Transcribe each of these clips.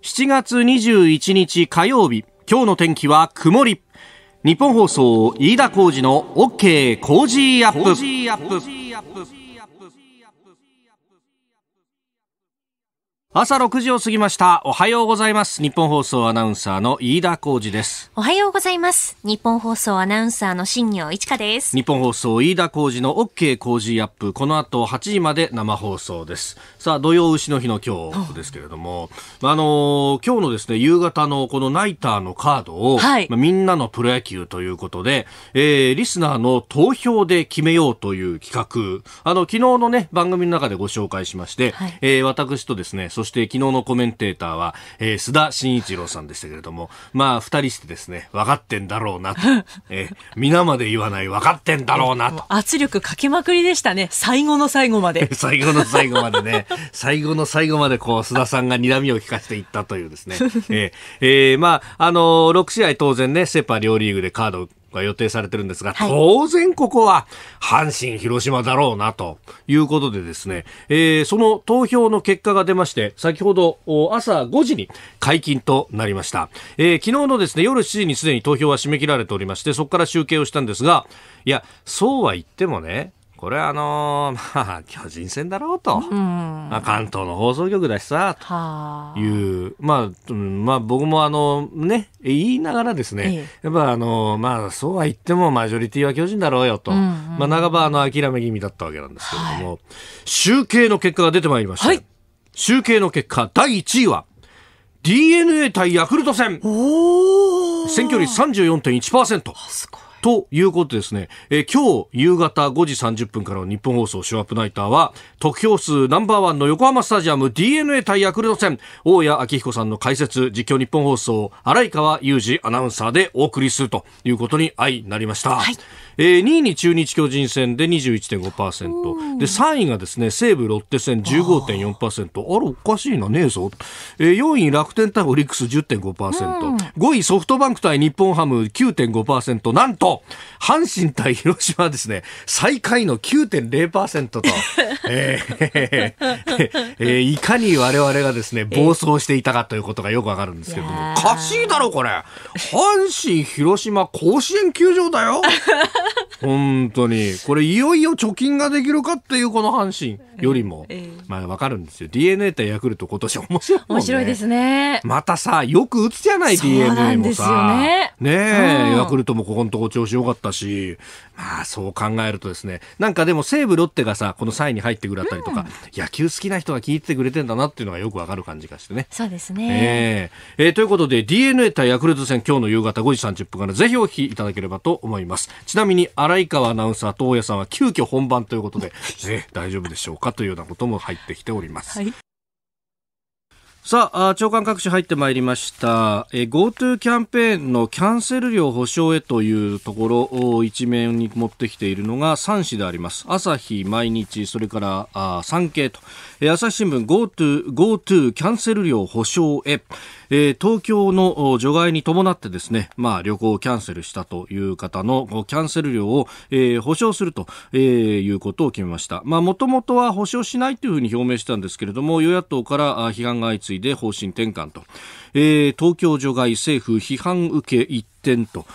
7月21日火曜日今日の天気は曇り日本放送飯田浩二の OK 工事アップ朝6時を過ぎました。おはようございます。日本放送アナウンサーの飯田浩二です。おはようございます。日本放送アナウンサーの新業一華です。日本放送飯田浩二の OK 工事アップ。この後8時まで生放送です。さあ、土曜牛の日の今日ですけれども、あのー、今日のですね、夕方のこのナイターのカードを、はい、まあ、みんなのプロ野球ということで、えー、リスナーの投票で決めようという企画、あの、昨日のね、番組の中でご紹介しまして、はい、えー、私とですね、そして昨日のコメンテーターは、えー、須田慎一郎さんでしたけれども、まあ、二人してですね、分かってんだろうなと。えー、皆まで言わない、分かってんだろうなと。圧力かけまくりでしたね。最後の最後まで。最後の最後までね。最後の最後まで、こう、須田さんが睨みを利かしていったというですね。えー、えー、まあ、あのー、6試合当然ね、セパ両リーグでカードが予定されてるんですが、はい、当然ここは阪神、広島だろうなということでですね、えー、その投票の結果が出まして、先ほど朝5時に解禁となりました。えー、昨日のですね、夜7時にすでに投票は締め切られておりまして、そこから集計をしたんですが、いや、そうは言ってもね、これはあのー、まあ、巨人戦だろうと、うん、まあ、関東の放送局だしさ、という、まあ、まあ、僕もあの、ね、言いながらですね、やっぱあの、まあ、そうは言ってもマジョリティは巨人だろうよと、うんうん、まあ、長場の、諦め気味だったわけなんですけれども、はい、集計の結果が出てまいりました。はい、集計の結果、第1位は、DNA 対ヤクルト戦。選挙率34.1%。すごい。ということですね、えー、今日夕方5時30分からの日本放送ショーアップナイターは、得票数ナンバーワンの横浜スタジアム DNA 対ヤクルト戦、大谷昭彦さんの解説、実況日本放送、荒井川裕二アナウンサーでお送りするということに相なりました。はいえー、2位に中日巨人戦で21.5%で3位がですね西武ロッテ戦15.4%ああれおかしいなねえぞ、えー、4位楽天対オリックス10.5%、うん、5位ソフトバンク対日本ハム9.5%なんと阪神対広島ですね最下位の9.0%と、えーえー、いかに我々がですね暴走していたかということがよくわかるんですけどもおかしいだろこれ阪神広島甲子園球場だよ 本当にこれいよいよ貯金ができるかっていうこの阪神よりも、まあわかるんですよ DNA 対ヤクルト今年面白い、ね、面白いですねまたさよく打つじゃない DNA もさねねえ、うん、ヤクルトもここのとこ調子良かったしまあそう考えるとですねなんかでも西武ロッテがさこの3位に入ってくれたりとか、うん、野球好きな人が聞いてくれてんだなっていうのがよくわかる感じがしてねそうですね、ええー、ということで DNA 対ヤクルト戦今日の夕方5時30分からぜひお聞きいただければと思いますちなみにに荒井川アナウンサーと大家さんは急遽本番ということで、え大丈夫でしょうかというようなことも入ってきております。はいさあ、長官各紙入ってまいりました。え、GoTo キャンペーンのキャンセル料保証へというところを一面に持ってきているのが3紙であります。朝日、毎日、それから、産経と。え、朝日新聞 GoTo、GoTo キャンセル料保証へ。えー、東京の除外に伴ってですね、まあ、旅行をキャンセルしたという方のキャンセル料を、えー、保証すると、えー、いうことを決めました。まあ、もともとは保証しないというふうに表明したんですけれども、与野党から批判が相次いで方針転換と。えー、東京除外政府批判受け一点と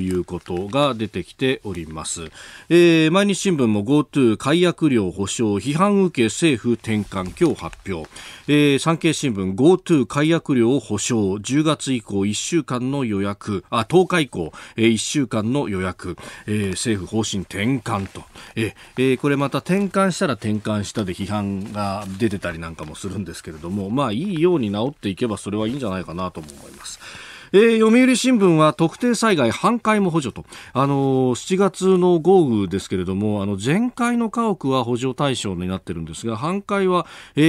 いうことが出てきております、えー、毎日新聞も GoTo 解約料保証批判受け政府転換今日発表、えー、産経新聞 GoTo 解約料保証10月以降1週間の予約あ10日以降、えー、1週間の予約、えー、政府方針転換とえ、えー、これまた転換したら転換したで批判が出てたりなんかもするんですけれどもまあいいように治っていけばそれはいいんじゃゃないかなと思います。えー、読売新聞は特定災害半壊も補助と、あのー、7月の豪雨ですけれども、あの全壊の家屋は補助対象になってるんですが、半壊は、え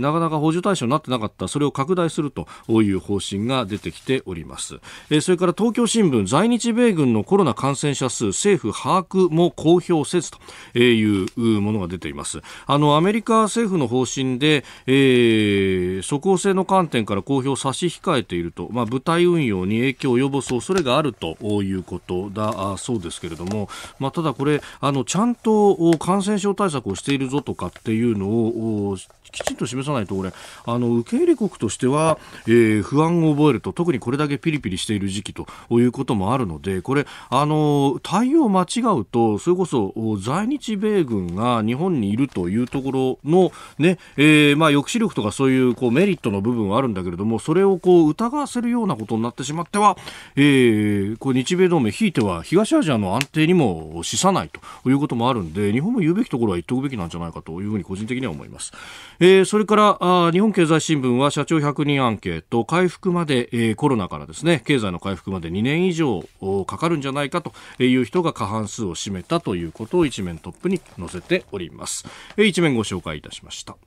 ー、なかなか補助対象になってなかった、それを拡大するという方針が出てきております。えー、それから東京新聞、在日米軍のコロナ感染者数、政府把握も公表せずというものが出ています。あのアメリカ政府の方針で、えー、即効性の観点から公表差し控えていると、まあ、部隊運用に影響を及ぼす恐れがあるということだそうですけれども、まあ、ただこれあのちゃんと感染症対策をしているぞとかっていうのをきちんと示さないと俺あの受け入れ国としては、えー、不安を覚えると特にこれだけピリピリしている時期ということもあるのでこれあの対応を間違うとそれこそ在日米軍が日本にいるというところのね、えー、まあ、抑止力とかそういうこうメリットの部分はあるんだけれどもそれをこう疑わせるようなことになってしまっては、えー、こう日米同盟ひいては東アジアの安定にも資さないということもあるんで日本も言うべきところは言っておくべきなんじゃないかというふうに個人的には思います。えー、それからあ日本経済新聞は社長100人アンケート回復まで、えー、コロナからですね経済の回復まで2年以上かかるんじゃないかという人が過半数を占めたということを一面トップに載せております、えー、一面ご紹介いたしました。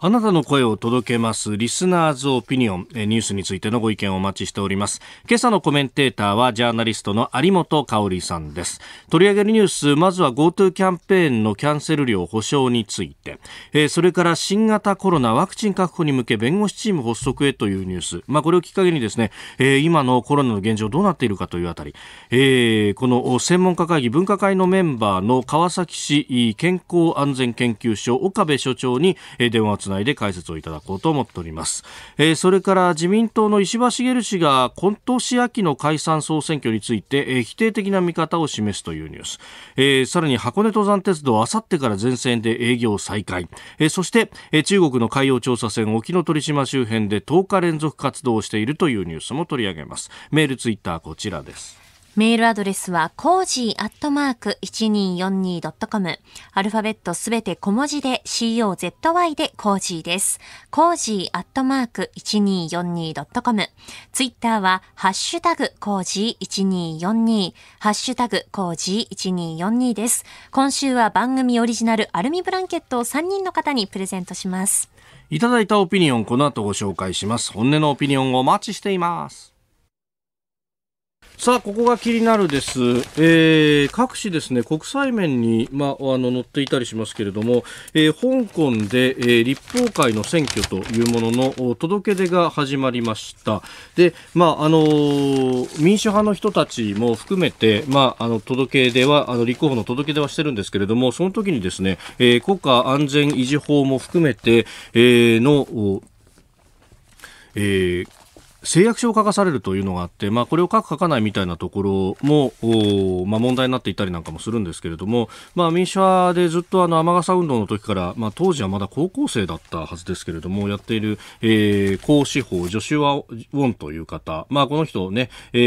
あなたの声を届けます。リスナーズオピニオン。ニュースについてのご意見をお待ちしております。今朝のコメンテーターはジャーナリストの有本香里さんです。取り上げるニュース、まずは GoTo キャンペーンのキャンセル料保証について、えそれから新型コロナワクチン確保に向け弁護士チーム発足へというニュース。まあ、これをきっかけにですね、え今のコロナの現状どうなっているかというあたり、えこの専門家会議分科会のメンバーの川崎市健康安全研究所岡部所長に電話をつないで解説をいただこうと思っております、えー、それから自民党の石破茂氏が今年秋の解散総選挙について、えー、否定的な見方を示すというニュース、えー、さらに箱根登山鉄道あさってから全線で営業再開、えー、そして、えー、中国の海洋調査船沖ノ鳥島周辺で10日連続活動をしているというニュースも取り上げますメールツイッターこちらですメールアドレスは、コージーアットマーク 1242.com。アルファベットすべて小文字で、COZY でコージーです。コージーアットマーク 1242.com。ツイッターは、ハッシュタグコージー1242、ハッシュタグコージー1242です。今週は番組オリジナルアルミブランケットを3人の方にプレゼントします。いただいたオピニオン、この後ご紹介します。本音のオピニオンをお待ちしています。さあ、ここが気になるです。えー、各紙ですね、国際面に、まあ、あの、載っていたりしますけれども、えー、香港で、えー、立法会の選挙というものの届け出が始まりました。で、まあ、あのー、民主派の人たちも含めて、まあ、あの、届け出は、あの、立候補の届け出はしてるんですけれども、その時にですね、えー、国家安全維持法も含めて、えー、の、えー、誓約書を書かされるというのがあって、まあ、これを書く書かないみたいなところも、まあ、問題になっていたりなんかもするんですけれども、まあ、民主派でずっとあの雨傘運動の時から、まあ、当時はまだ高校生だったはずですけれどもやっている、えー、高司法ジョシュア・ウォンという方、まあ、この人ね、え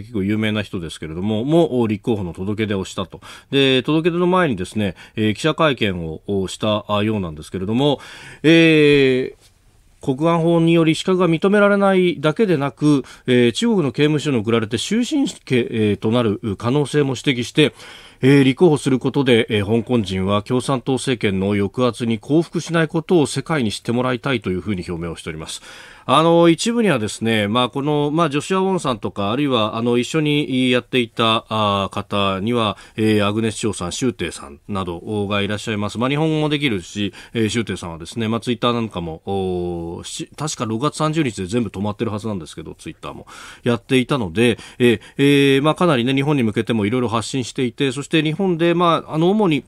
ー、結構有名な人ですけれどもも立候補の届け出をしたとで届け出の前にですね、えー、記者会見をしたようなんですけれども、えー、国安法により資格が認められないだけでなく、えー、中国の刑務所に送られて終身刑、えー、となる可能性も指摘して、えー、立候補することで、えー、香港人は共産党政権の抑圧に降伏しないことを世界に知ってもらいたいというふうに表明をしております。あの一部にはですね、まあ、この、まあ、ジョシュア・ウォンさんとかあるいはあの一緒にやっていたあ方には、えー、アグネス・チョウさん、シュウテイさんなどがいらっしゃいます、まあ、日本語もできるし、えー、シュウテイさんはですね、まあ、ツイッターなんかもお確か6月30日で全部止まってるはずなんですけどツイッターもやっていたので、えーえーまあ、かなり、ね、日本に向けてもいろいろ発信していてそして日本で、まあ、あの主に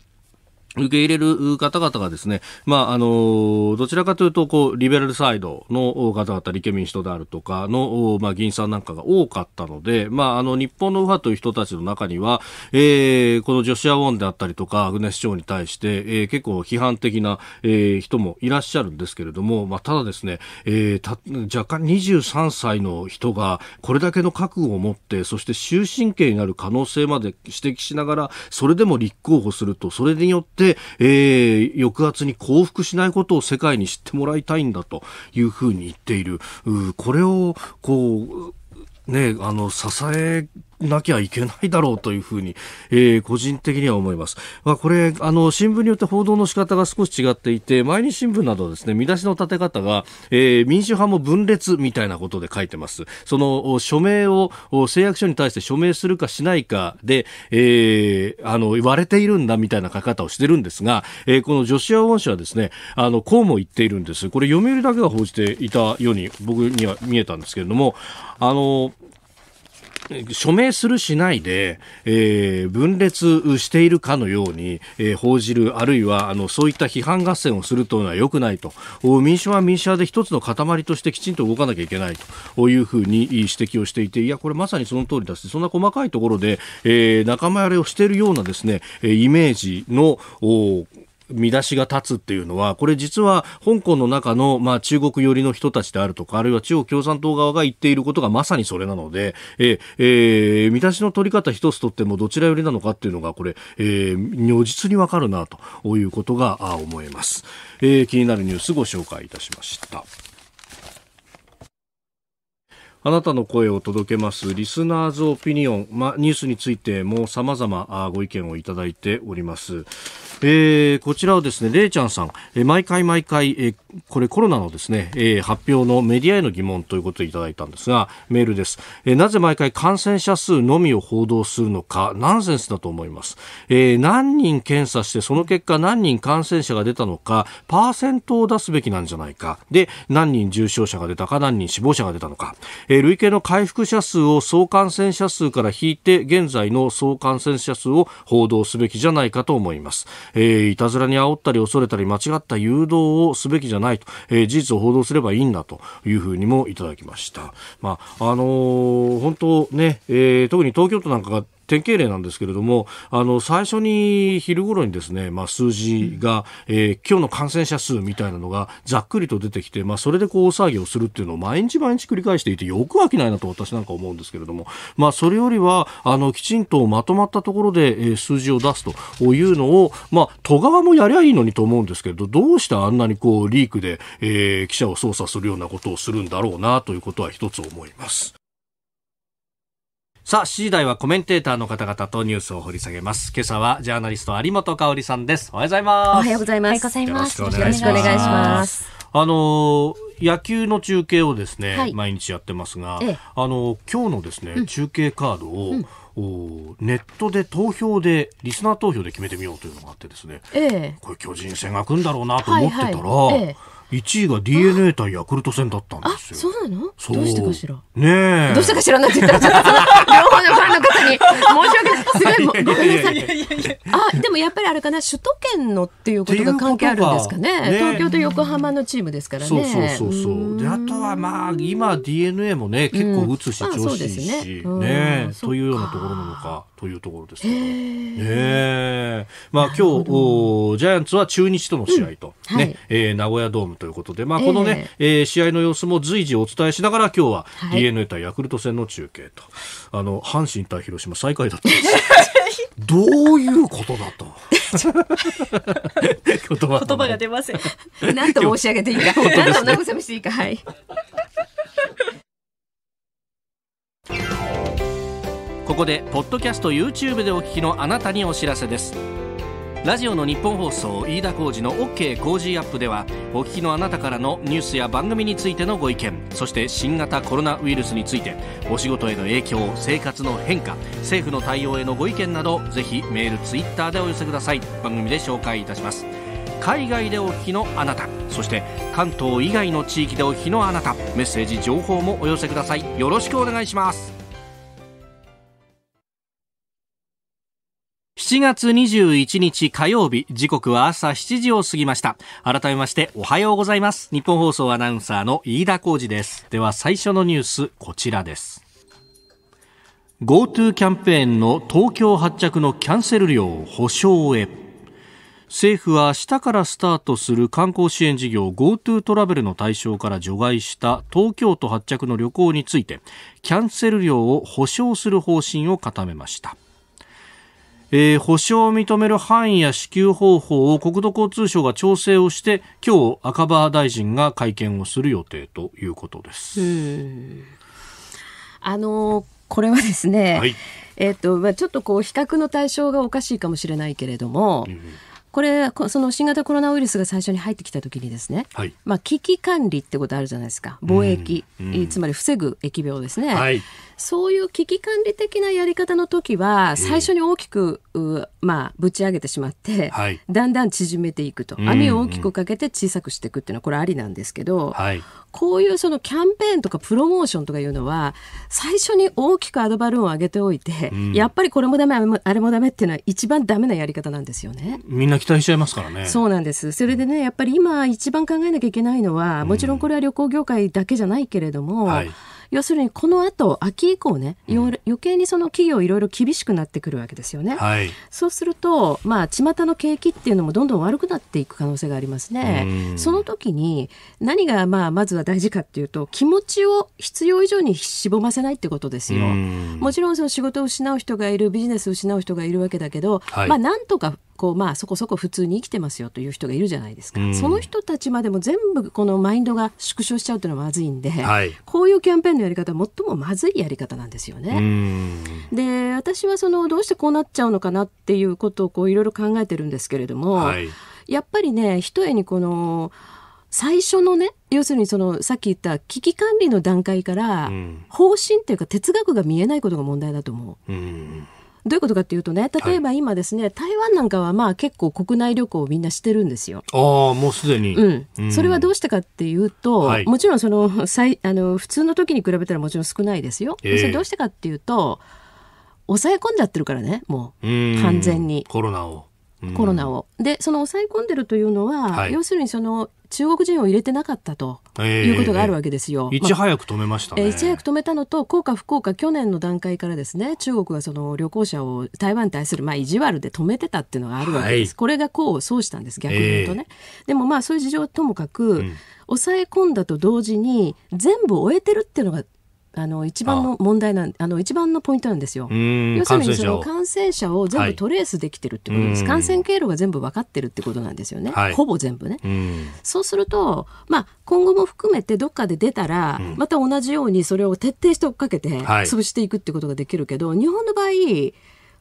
受け入れる方々がですね、まあ、あの、どちらかというと、こう、リベラルサイドの方々、立憲民主党であるとかの、まあ、議員さんなんかが多かったので、まあ、あの、日本の右派という人たちの中には、えー、このジョシア・ウォンであったりとか、アグネス市長に対して、えー、結構批判的な、えー、人もいらっしゃるんですけれども、まあ、ただですね、えー、た、若干23歳の人が、これだけの覚悟を持って、そして終身刑になる可能性まで指摘しながら、それでも立候補すると、それによって、えー、抑圧に降伏しないことを世界に知ってもらいたいんだというふうに言っている。これを、こう、ね、あの支えなきゃいけないだろうというふうに、えー、個人的には思います。まあ、これ、あの、新聞によって報道の仕方が少し違っていて、毎日新聞などですね、見出しの立て方が、えー、民主派も分裂みたいなことで書いてます。その、署名を、誓約書に対して署名するかしないかで、えー、あの、言われているんだみたいな書き方をしてるんですが、えー、このジョシア・ウォン氏はですね、あの、こうも言っているんです。これ、読売だけが報じていたように、僕には見えたんですけれども、あの、署名するしないで、えー、分裂しているかのように、えー、報じる、あるいはあのそういった批判合戦をするというのは良くないと、民主は民主派で一つの塊としてきちんと動かなきゃいけないというふうに指摘をしていて、いや、これまさにその通りだし、そんな細かいところで、えー、仲間割れをしているようなですね、イメージの、見出しが立つっていうのは、これ実は香港の中の、まあ、中国寄りの人たちであるとか、あるいは中国共産党側が言っていることがまさにそれなので、ええー、見出しの取り方一つとってもどちら寄りなのかっていうのが、これ、えー、如実にわかるなということが思えます。えー、気になるニュースご紹介いたしました。あなたの声を届けますリスナーズオピニオン、ま、ニュースについても様々ご意見をいただいております。えー、こちらはですね、れいちゃんさん、えー、毎回毎回、えー、これコロナのですね、えー、発表のメディアへの疑問ということをいただいたんですが、メールです、えー。なぜ毎回感染者数のみを報道するのか、ナンセンスだと思います。えー、何人検査して、その結果何人感染者が出たのか、パーセントを出すべきなんじゃないか。で、何人重症者が出たか、何人死亡者が出たのか。え累計の回復者数を総感染者数から引いて現在の総感染者数を報道すべきじゃないかと思います、えー、いたずらに煽ったり恐れたり間違った誘導をすべきじゃないと、えー、事実を報道すればいいんだというふうにもいただきました、まああのー、本当ね、えー、特に東京都なんかが典型例なんですけれども、あの、最初に昼頃にですね、まあ、数字が、えー、今日の感染者数みたいなのがざっくりと出てきて、まあ、それでこう、大騒ぎをするっていうのを毎日毎日繰り返していて、よく飽きないなと私なんか思うんですけれども、まあ、それよりは、あの、きちんとまとまったところで、えー、数字を出すというのを、まあ、都側もやりゃいいのにと思うんですけれど、どうしてあんなにこう、リークで、えー、記者を操作するようなことをするんだろうな、ということは一つ思います。さあ、次第はコメンテーターの方々とニュースを掘り下げます。今朝はジャーナリスト有本香さんです。おはようございます。おはようございます。よろしくお願いします。あの野球の中継をですね、はい、毎日やってますが、ええ、あの今日のですね、うん、中継カードを、うんおネットで投票でリスナー投票で決めてみようというのがあってですね、ええ、これ巨人戦が来るんだろうなと思ってたら、はいはいええ1位が DNA 対ヤクルト戦だったんですよ。そうなのそうどうしてかしらねえ。どうしてかしらなんて言ったら、両方のファンの方に申し訳ない。すごい、ごめんなさい。あ、でもやっぱりあれかな、首都圏のっていうことが関係あるんですかね。ね東京と横浜のチームですからね。そうそうそうそうで、あとはまあ、今 DNA もね、結構打つし、調子いいし、ねというようなところなのか。というところですけど、えーまあ、今日おジャイアンツは中日との試合と、うん、ねはえ、い、名古屋ドームということで、まあ、このね、ねえー、試合の様子も随時お伝えしながら今日は d n a 対ヤクルト戦の中継と、はい、あの阪神対広島最下位だったんです どういうことだと 言葉言葉が出ません。何と申し上げていいか、何と慰めしていいか、はい。こでポッドキャスト YouTube でお聞きのあなたにお知らせですラジオの日本放送飯田浩司の OK 工事アップではお聞きのあなたからのニュースや番組についてのご意見そして新型コロナウイルスについてお仕事への影響生活の変化政府の対応へのご意見などぜひメールツイッターでお寄せください番組で紹介いたします海外でお聞きのあなたそして関東以外の地域でお聞きのあなたメッセージ情報もお寄せくださいよろしくお願いします7月21日火曜日、時刻は朝7時を過ぎました。改めましておはようございます。日本放送アナウンサーの飯田浩二です。では最初のニュース、こちらです。GoTo キャンペーンの東京発着のキャンセル料保証へ。政府は明日からスタートする観光支援事業 GoTo トラベルの対象から除外した東京都発着の旅行についてキャンセル料を保証する方針を固めました。えー、保証を認める範囲や支給方法を国土交通省が調整をして今日赤羽大臣が会見をする予定ということです。あのこれはですね、はい、えっ、ー、とまあ、ちょっとこう比較の対象がおかしいかもしれないけれども、うんこれその新型コロナウイルスが最初に入ってきた時にですね、はい、まあ、危機管理ってことあるじゃないですか防疫、うんうん、つまり防ぐ疫病ですね、はい、そういう危機管理的なやり方の時は最初に大きく、まあ、ぶち上げてしまって、はい、だんだん縮めていくと網を大きくかけて小さくしていくっていうのはこれありなんですけど、こういうそのキャンペーンとかプロモーションとかいうのは最初に大きくアドバルーンを上げておいて、うん、やっぱりこれもダメあれもダメっていうのは一番ダメなやり方なんですよね。みんな期待しちゃいますからね。そうなんです。それでね、やっぱり今一番考えなきゃいけないのは、もちろんこれは旅行業界だけじゃないけれども、はい要するにこの後秋以降ね、うん、余計にその企業いろいろ厳しくなってくるわけですよね、はい、そうするとまあ巷の景気っていうのもどんどん悪くなっていく可能性がありますねその時に何がまあまずは大事かっていうと気持ちを必要以上にしぼませないってことですよもちろんその仕事を失う人がいるビジネスを失う人がいるわけだけど、はい、まあなんとかこうまあそこそこ普通に生きてますよという人がいるじゃないですか、うん、その人たちまでも全部このマインドが縮小しちゃうというのはまずいんで、はい、こういうキャンペーンのやり方は最もまずいやり方なんですよね。で私はそのどうしてこうなっちゃうのかなっていうことをいろいろ考えてるんですけれども、はい、やっぱりねひとえにこの最初のね要するにそのさっき言った危機管理の段階から、方針っていうか哲学が見えないことが問題だと思う。うんどういうことかというとね、例えば今ですね、はい、台湾なんかはまあ結構国内旅行をみんなしてるんですよ。ああ、もうすでに、うんうん。それはどうしてかっていうと、はい、もちろんその、最あの、普通の時に比べたらもちろん少ないですよ。えー、それどうしてかっていうと、抑え込んじゃってるからね、もう、う完全に。コロナを。コロナを。で、その抑え込んでるというのは、はい、要するにその中国人を入れてなかったということがあるわけですよ。えー、いち早く止めました、ねえあ、いち早く止めたのと、効果不効果、去年の段階からですね、中国はその旅行者を台湾に対するまあ意地悪で止めてたっていうのがあるわけです。はい、これが功を奏したんです、逆に言うとね。えー、でもまあそういう事情ともかく、うん抑え込んだと同時に全部終えてるっていうのがあの一番の問題なんあの一番のポイントなんですよ。要するにその感染者を全部トレースできてるってことです。はい、感染経路が全部分かってるってことなんですよね。ほぼ全部ね。そうすると、まあ今後も含めてどっかで出たら、うん、また同じようにそれを徹底して追っかけて潰していくってことができるけど、はい、日本の場合。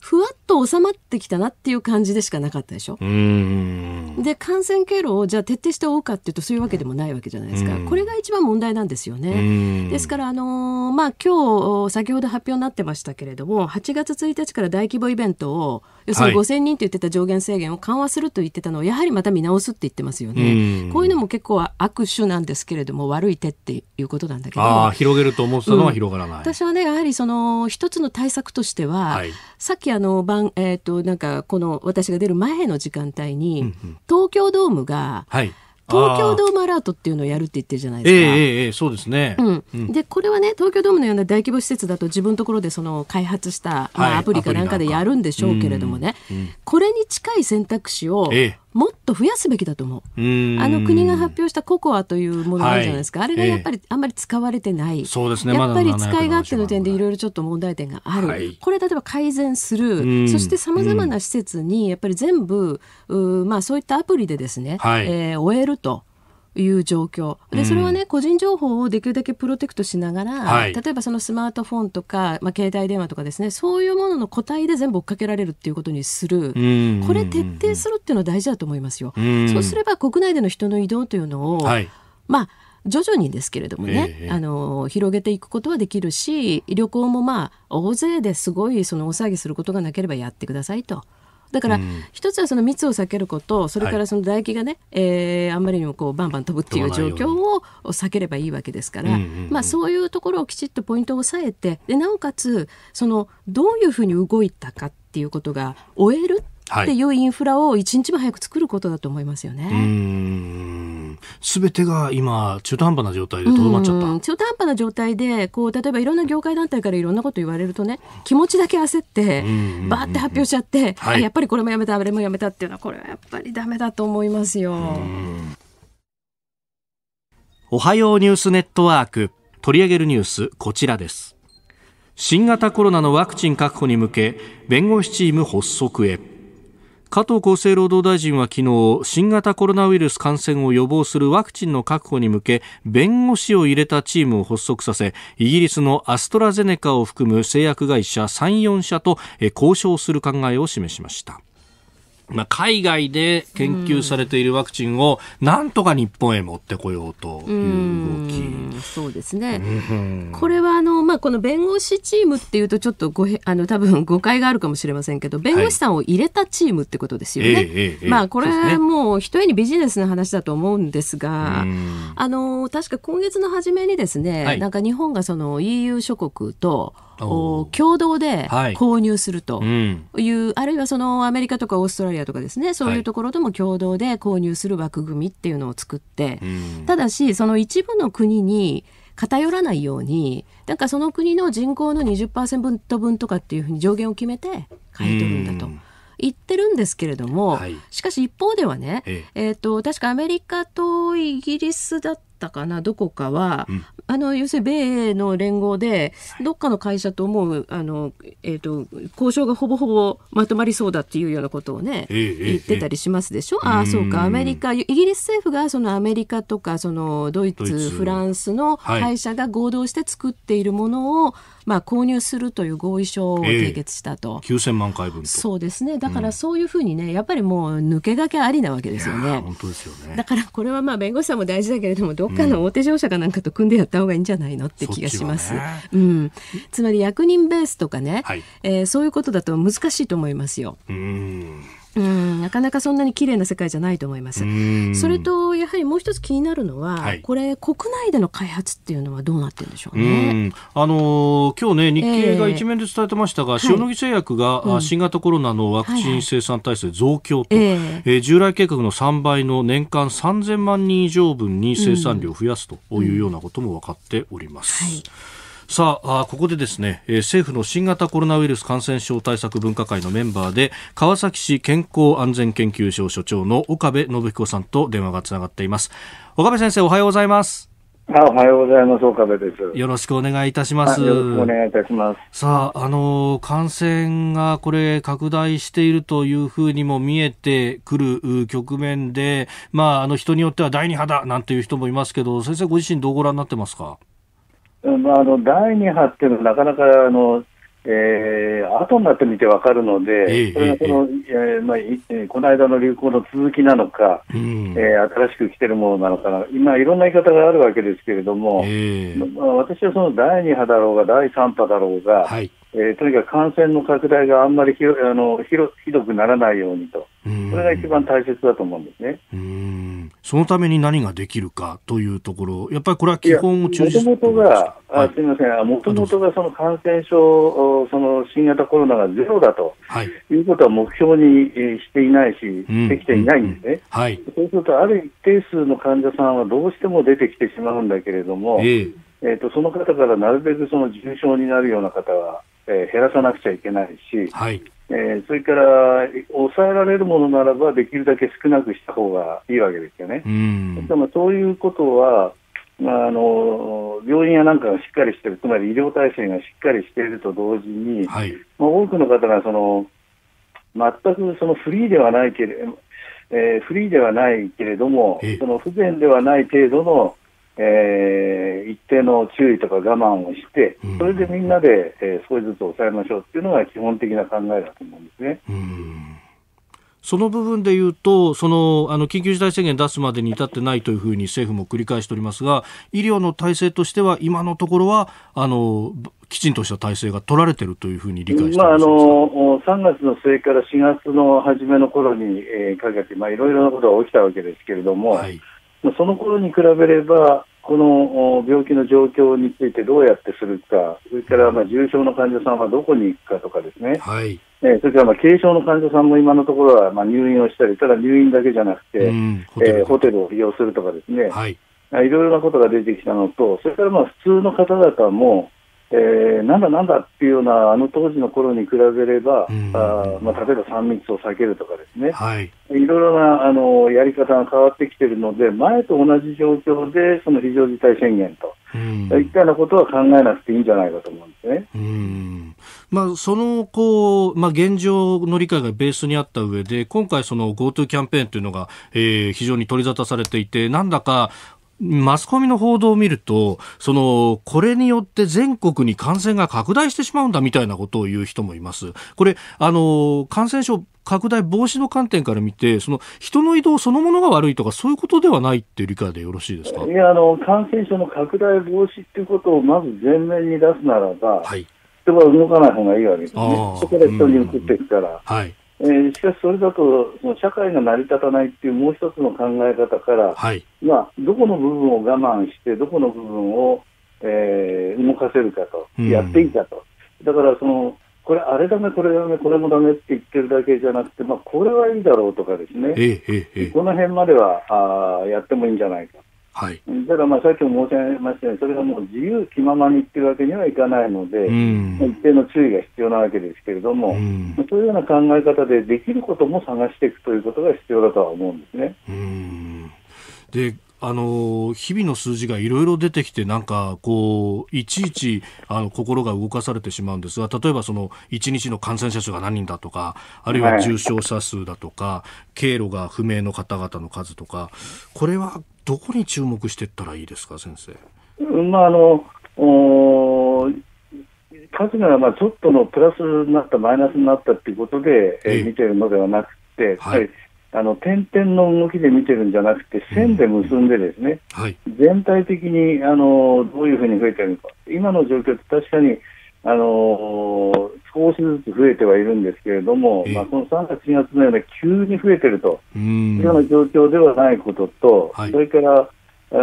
ふわっと収まってきたなっていう感じでしかなかったでしょ。うで感染経路をじゃあ徹底して追うかっていうとそういうわけでもないわけじゃないですか。これが一番問題なんですよね。ですからあのー、まあ今日先ほど発表になってましたけれども8月1日から大規模イベントを要するに5000人って言ってた上限制限を緩和すると言ってたのをやはりまた見直すって言ってますよね。こういうのも結構悪手なんですけれども悪い手っていうことなんだけどあ広げると思ってたのは広がらない、うん、私はねやはりその一つの対策としては、はい、さっきあの番えーと、となんかこの私が出る前の時間帯に、うんうん、東京ドームが、はい東京ドームアラートっていうのをやるって言ってるじゃないですか。えー、えー、そうですね、うん、でこれはね東京ドームのような大規模施設だと自分のところでその開発した、まあ、アプリかなんかでやるんでしょうけれどもね、はい、これに近い選択肢を、えーもっと増やすべきだと思う。うあの国が発表したココアというものあるじゃないですか、はい、あれがやっぱりあんまり使われてない、ええ、そうですね、やっぱり使い勝手の点でいろいろちょっと問題点がある、はい、これ例えば改善する、そしてさまざまな施設にやっぱり全部、うまあ、そういったアプリでですね、はい、えー、終えると。いう状況でそれはね、個人情報をできるだけプロテクトしながら、はい、例えばそのスマートフォンとか、まあ、携帯電話とかですねそういうものの個体で全部追っかけられるっていうことにするこれ徹底するっていうのは大事だと思いますよ。そうすれば国内での人の移動というのを、はい、まあ徐々にですけれどもね、えー、あの広げていくことはできるし旅行もまあ大勢ですごいその大騒ぎすることがなければやってくださいと。だから一つはその密を避けることそれからその唾液がね、はい、えー、あんまりにもこうバンバン飛ぶっていう状況を避ければいいわけですから、うんうんうん、まあ、そういうところをきちっとポイントを抑えてでなおかつそのどういうふうに動いたかっていうことが終えるはい、で良いインフラを一日も早く作ることだと思いますよね。すべてが今中途半端な状態でとどまっちゃった。中途半端な状態でこう例えばいろんな業界団体からいろんなこと言われるとね気持ちだけ焦ってバーって発表しちゃって、はい、やっぱりこれもやめたあれもやめたっていうのはこれはやっぱりダメだと思いますよ。おはようニュースネットワーク取り上げるニュースこちらです。新型コロナのワクチン確保に向け弁護士チーム発足へ。加藤厚生労働大臣は昨日新型コロナウイルス感染を予防するワクチンの確保に向け弁護士を入れたチームを発足させイギリスのアストラゼネカを含む製薬会社34社と交渉する考えを示しました。まあ、海外で研究されているワクチンをなんとか日本へ持ってこようという動き。そうですね、これはあの、まあ、この弁護士チームっていうとちょっとごあの多分誤解があるかもしれませんけど弁護士さんを入れたチームってことですよね。はい、まあ、これもうとえにビジネスの話だと思うんですが、あの確か今月の初めにですね、はい、なんか日本がその EU 諸国と共同で購入するという、はいうん、あるいはそのアメリカとかオーストラリアとかですねそういうところとも共同で購入する枠組みっていうのを作って、はい、ただしその一部の国に偏らないようになんかその国の人口の20%分とかっていうふうに上限を決めて買い取るんだと。うん言ってるんですけれども、はい、しかし一方ではね、えええーと、と確かアメリカとイギリスだったかなどこかは、うん、あの要するに米英の連合でどっかの会社と思うあの、えーと、交渉がほぼほぼまとまりそうだっていうようなことをね、えー、言ってたりしますでしょ。えー、ああそうかアメリカイギリス政府がそのアメリカとかそのドイツフランスの会社が合同して作っているものを、はいまあ、購入するという合意書を締結したと、えー、9000万回分そうですねだからそういうふうにね、うん、やっぱりもう抜け駆けありなわけですよね本当ですよねだからこれはまあ弁護士さんも大事だけれどもどっかの大手商社かなんかと組んでやった方がいいんじゃないのって気がします、うんね、うん、つまり役人ベースとかね、はい、えー、そういうことだと難しいと思いますようんうんなかなかそんなに綺麗な世界じゃないと思います。それとやはりもう一つ気になるのは、はい、これ国内での開発っていうのはどうなってるんでしょうね。うあのー、今日ね日経が一面で伝えてましたが、えー、塩野義製薬が、はい、新型コロナのワクチン生産体制増強と、はいえー、従来計画の3倍の年間3000万人以上分に生産量を増やすというようなことも分かっております。うんはいさあここでですね、えー、政府の新型コロナウイルス感染症対策分科会のメンバーで川崎市健康安全研究所所長の岡部信彦さんと電話がつながっています岡部先生おはようございますあおはようございます。岡部です。よろしくお願いいたします。よろしくお願いいたします。さあ、あの、感染がこれ拡大しているというふうにも見えてくる局面で、まあ、あの、人によっては第二波だなんていう人もいますけど、先生ご自身どうご覧になってますかまあ、あの第2波っていうのは、なかなかあの、えー、後になってみて分かるので、この間の流行の続きなのか、うん、えー、新しく来てるものなのかな、今、いろんな言い方があるわけですけれども、えー、まあ、私はその第2波だろうが、第3波だろうが、はいえー、とにかく感染の拡大があんまりひあのひどひどくならないようにと、それが一番大切だと思うんですねうんそのために何ができるかというところ、やっぱりこれは基本を中心もともとが、はい、あすみません、もともとがその感染症、その新型コロナがゼロだと、はい、いうことは目標にしていないし、できていないんですね、はい、そうすると、ある一定数の患者さんはどうしても出てきてしまうんだけれども、えええーとその方からなるべくその重症になるような方は、えー、減らさなくちゃいけないし、はい、えー、それから抑えられるものならばできるだけ少なくした方がいいわけですよね。うんでもそういうことはまあ、あの病院やなんかがしっかりしている、つまり医療体制がしっかりしていると同時に、はい、まあ、多くの方がその全くそのフリーではないけれ、えー、フリーではないけれども、その不便ではない程度のえー、一定の注意とか我慢をして、それでみんなで、えー、少しずつ抑えましょうっていうのが基本的な考えだと思うんですね。その部分でいうと、そのあの緊急事態宣言出すまでに至ってないというふうに政府も繰り返しておりますが、医療の体制としては、今のところはあのきちんとした体制が取られてるというふうに理解してまあ、あの3月の末から4月の初めの頃に、えー、かけて、まあ、いろいろなことが起きたわけですけれども、はい、その頃に比べれば、この病気の状況についてどうやってするか、それからまあ重症の患者さんはどこに行くかとかですね、はい、えそれからまあ軽症の患者さんも今のところはまあ入院をしたり、ただ入院だけじゃなくて、ホえホテルを利用するとかですね、はい、いろいろなことが出てきたのと、それからまあ普通の方々も、えー、なんだなんだっていうようなあの当時の頃に比べれば、うん、あまあ、例えば3密を避けるとかですね、はい、いろいろなあのやり方が変わってきているので前と同じ状況でその非常事態宣言と、うん、いったようなことは考えなくていいんじゃないかと思うんですね。うんまあ、そのこう、まあ、現状の理解がベースにあった上で今回その GoTo キャンペーンというのが、えー、非常に取り沙汰されていてなんだかマスコミの報道を見ると、その、これによって全国に感染が拡大してしまうんだみたいなことを言う人もいます。これ、あの、感染症拡大防止の観点から見て、その人の移動そのものが悪いとか、そういうことではないっていう理解でよろしいですかいやあの感染症の拡大防止っていうことをまず前面に出すならば、はい、人動かない方がいいわけですね、そこで人に移っていくから。はいしかしそれだと、その社会が成り立たないっていうもう一つの考え方から、はい、まあ、どこの部分を我慢して、どこの部分を、えー、動かせるかと、やっていいかと。だからそのこれあれだね、これだね、これもだめって言ってるだけじゃなくて、まあ、これはいいだろうとかですね、ええ、この辺まではあやってもいいんじゃないかはい、ただまあさっきも申し上げましたように、それがもう自由気ままにっていうわけにはいかないので、うん、一定の注意が必要なわけですけれども、うん、そういうような考え方で、できることも探していくということが必要だとは思うんですね。うんであの日々の数字がいろいろ出てきてなんかこういちいちあの心が動かされてしまうんですが例えばその1日の感染者数が何人だとかあるいは重症者数だとか、はい、経路が不明の方々の数とかこれはどこに注目していったらいいですか先生。まああの数がまあちょっとのプラスになったマイナスになったということで、えー、見てるのではなくて、はい、あの点々の動きで見てるんじゃなくて、線で結んで、ですね、うんはい、全体的にあのどういうふうに増えてるのか、今の状況って確かにあの少しずつ増えてはいるんですけれども、まあ、この3月、4月のような急に増えてるという状況ではないことと、はい、それから、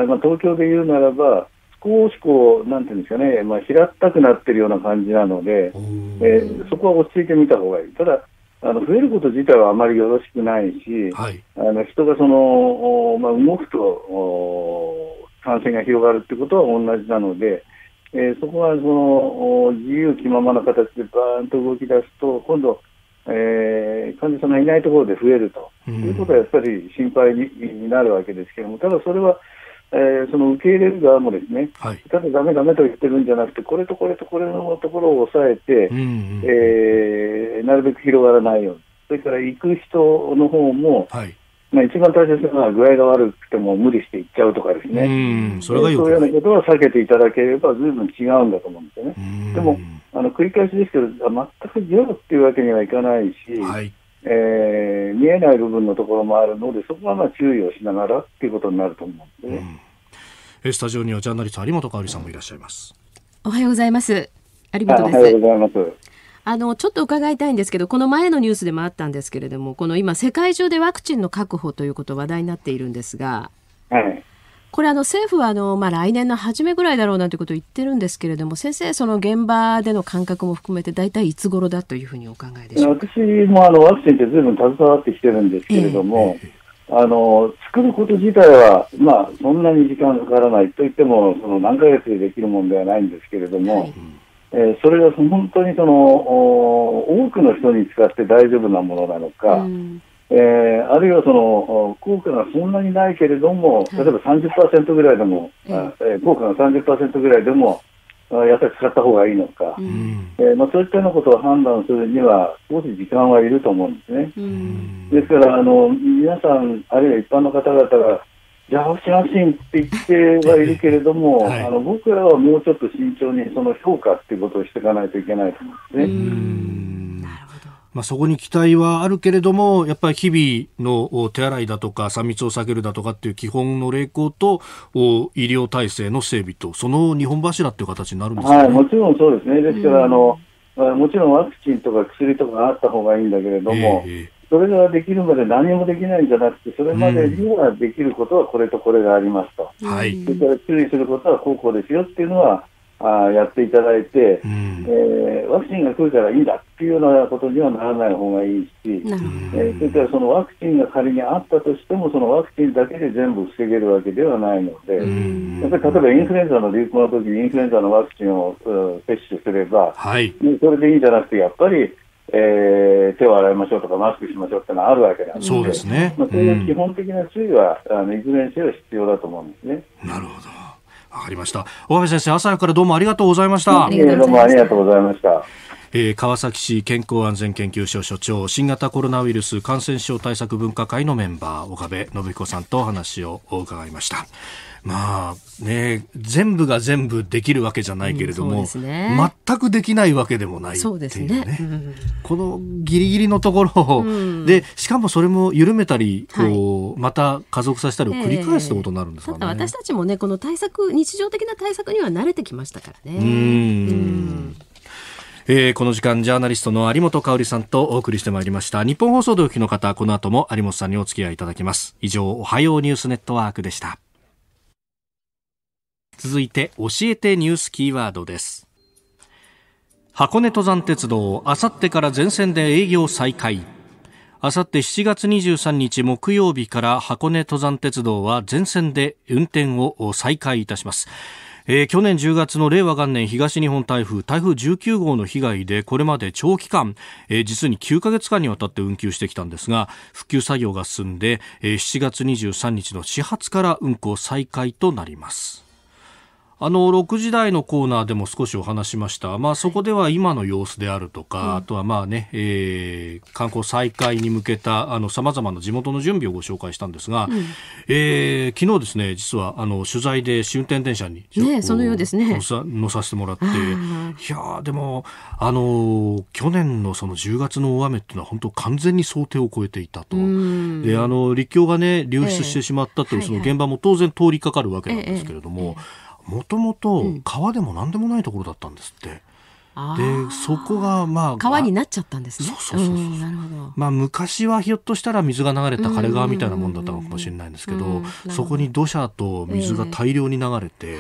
まあ、東京で言うならば、少しこう、なんていうんですかね、まあ、平ったくなってるような感じなので、えー、そこは落ち着いてみたほうがいい。ただあの増えること自体はあまりよろしくないし、はい、あの人がその、まあ、動くと感染が広がるってことは同じなので、えー、そこはその自由気ままな形でバーンと動き出すと、今度、えー、患者さんがいないところで増えると、うん、いうことはやっぱり心配になるわけですけれども、ただそれはえー、その受け入れる側もですね、はい、ただだめだめと言ってるんじゃなくて、これとこれとこれのところを抑えて、うんうん、えー、なるべく広がらないように、それから行く人の方も、はい、まあ、一番大切なのは具合が悪くても無理して行っちゃうとかですね、うそれがそういうようなことは避けていただければ、ずいぶん違うんだと思うんですよね。でもあの繰り返しですけど、全くゼロっていうわけにはいかないし、はいえー、見えない部分のところもあるので、そこはまあ注意をしながらっていうことになると思うんですね。うスタジオにはジャーナリスト有本香里さんもいらっしゃいますおはようございます有本ですおはようございますあのちょっと伺いたいんですけどこの前のニュースでもあったんですけれどもこの今世界中でワクチンの確保ということ話題になっているんですが、はい、これあの政府はあの、まあ、来年の初めぐらいだろうなんてことを言ってるんですけれども先生その現場での感覚も含めて大体いつ頃だというふうにお考えでしょうか私もあのワクチンってずいぶん携わってきてるんですけれども、えーあの作ること自体は、まあ、そんなに時間かからないといってもその何ヶ月でできるものではないんですけれども、はい、えー、それが本当にその多くの人に使って大丈夫なものなのか、うん、えー、あるいはその効果がそんなにないけれども例えば30%ぐらいでも、はい、えー、効果が30%ぐらいでもやっぱり使った方がいいのか、うん、えー、まあ、そういったようなことを判断するには、少し時間はいると思うんですね。うん、ですからあの、皆さん、あるいは一般の方々が、じゃあ、しましんって言ってはいるけれども、はい、あの僕らはもうちょっと慎重に、その評価っていうことをしていかないといけないと思うんですね。まあ、そこに期待はあるけれども、やっぱり日々の手洗いだとか、3密を避けるだとかっていう基本の励行と、医療体制の整備と、その日本柱っていう形になるんです、ね、はい、もちろんそうですね。ですから、あの、もちろんワクチンとか薬とかあった方がいいんだけれども、えー、それができるまで何もできないんじゃなくて、それまでにはできることはこれとこれがありますと。うん、はい。それから注意することはこうこうですよっていうのは、あやっていただいて、うん、えー、ワクチンが来るからいいんだっていうようなことにはならない方がいいし、えー、それからそのワクチンが仮にあったとしても、そのワクチンだけで全部防げるわけではないので、うん、やっぱり例えばインフルエンザの流行の時にインフルエンザのワクチンを、接種すれば、はい、それでいいんじゃなくて、やっぱり、えー、手を洗いましょうとかマスクしましょうってのはあるわけなんで、そうですね、まあ、そういう基本的な注意は、あのいずれにせよ必要だと思うんですね。なるほどわかりました。大上先生、朝からどうもありがとうございました。どうもありがとうございました。えー、川崎市健康安全研究所所長新型コロナウイルス感染症対策分科会のメンバー岡部信彦さんとお話を伺いました。まあね、全部が全部できるわけじゃないけれども、うんね、全くできないわけでもないっていうね、ねうん、このギリギリのところを、うん、でしかもそれも緩めたり、こう、はい、また加速させたりを繰り返すってことになるんですかね、えー、私たちもねこの対策日常的な対策には慣れてきましたからね。うんえー、この時間ジャーナリストの有本香里さんとお送りしてまいりました日本放送同期の方この後も有本さんにお付き合いいただきます以上おはようニュースネットワークでした続いて教えてニュースキーワードです箱根登山鉄道あさってから全線で営業再開あさって7月23日木曜日から箱根登山鉄道は全線で運転を再開いたしますえー、去年10月の令和元年東日本台風台風19号の被害でこれまで長期間、えー、実に9ヶ月間にわたって運休してきたんですが復旧作業が進んで、えー、7月23日の始発から運行再開となります。あの6時台のコーナーでも少しお話しました、まあ、そこでは今の様子であるとか、あとはまあね、えー、観光再開に向けたさまざまな地元の準備をご紹介したんですが、うん、えー、昨日ですね実はあの取材で終点電車に、ね、そのようですね乗させてもらっていやでも、あの去年のその10月の大雨っていうのは本当完全に想定を超えていたと、であの陸橋が、ね、流出してしまったという、えー、その現場も当然通りかかるわけなんですけれども。えーえーもともと川でも何でもないところだったんですって。でそこがまあ川になっちゃったんですね。そうそうそうなるほど。まあ昔はひょっとしたら水が流れた枯川みたいなもんだったのかもしれないんですけど、そこに土砂と水が大量に流れて、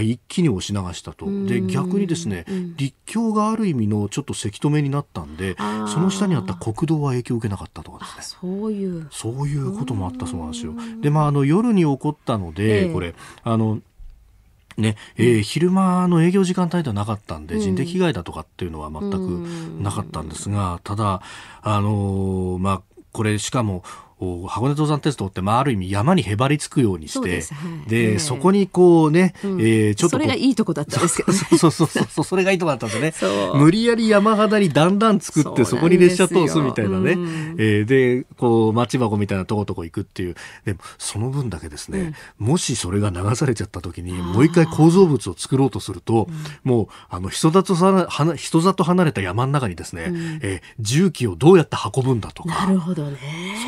一気に押し流したと。で逆にですね、陸橋がある意味のちょっとせき止めになったんで、その下にあった国道は影響を受けなかったとかですね。そういうそういうこともあったそうなんですよ。でまああの夜に起こったので、これあのねえー、昼間の営業時間帯ではなかったんで、人的被害だとかっていうのは全くなかったんですが、ただ、あのー、まあ、これしかも箱根登山鉄道って、まあ、ある意味山にへばりつくようにしてそで、はいそこにこうね、うん、えー、ちょっとそれがいいとこだったんですけど、ね、そうそうそうそうそれがいいとこだったんですよね 無理やり山肌にだんだん作ってそこに列車通すみたいなね、うん、えー、でこう町箱みたいなとことこ行くっていうでもその分だけですね、うん、もしそれが流されちゃった時にもう一回構造物を作ろうとすると、うん、もうあの人里人里離れた山の中にですね、うん、えー、重機をどうやって運ぶんだとかなるほどね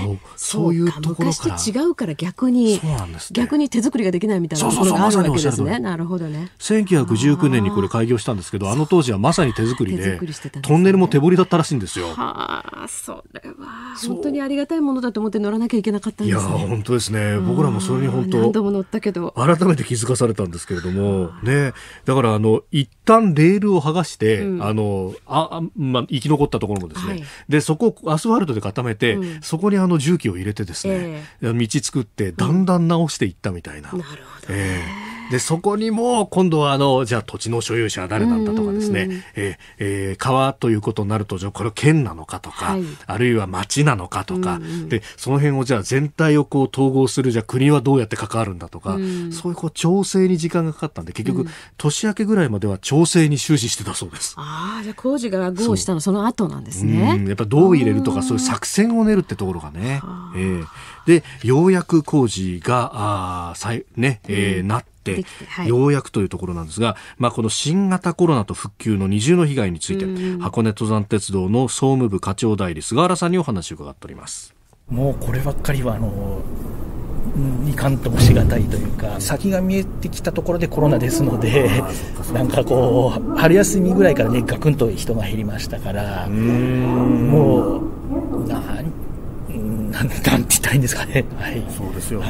そうそういうところから昔と違うから逆にね、逆に手作りができないみたいなところがあるわけですねなるほどね1919年にこれ開業したんですけどあの当時はまさに手作りで、ね、トンネルも手掘りだったらしいんですよはあそれは本当にありがたいものだと思って乗らなきゃいけなかったんです、ね、いや本当ですね僕らもそれに本当何度も乗ったけど改めて気づかされたんですけれどもねだからあの一旦レールを剥がして、うん、あのあまあ生き残ったところもですね、はい、でそこをアスファルトで固めて、うん、そこにあの重機をを入れてですね、えー、道作ってだんだん直していったみたいな。なるほど、ね、えでそこにも今度はあのじゃあ土地の所有者は誰なんだとかですね、ええー、川ということになるとじゃあこれ県なのかとか、はい、あるいは町なのかとか、でその辺をじゃあ全体をこう統合するじゃあ国はどうやって関わるんだとか、そういうこう調整に時間がかかったんで結局、年明けぐらいまでは調整に終始してたそうです。ああじゃあ工事が合したのその後なんですね。うん、やっぱどう入れるとかそういう作戦を練るってところがね。えー、でようやく工事があ、ねえー、なって、はい、ようやくというところなんですが、まあ、この新型コロナと復旧の二重の被害について、箱根登山鉄道の総務部課長代理菅原さんにお話を伺っておりますもうこればっかりはあのいかんともしがたいというか先が見えてきたところでコロナですのでなんかこう春休みぐらいからねガクンと人が減りましたからもうなんなんて言ったらいいんですかね、はい、そうですよね、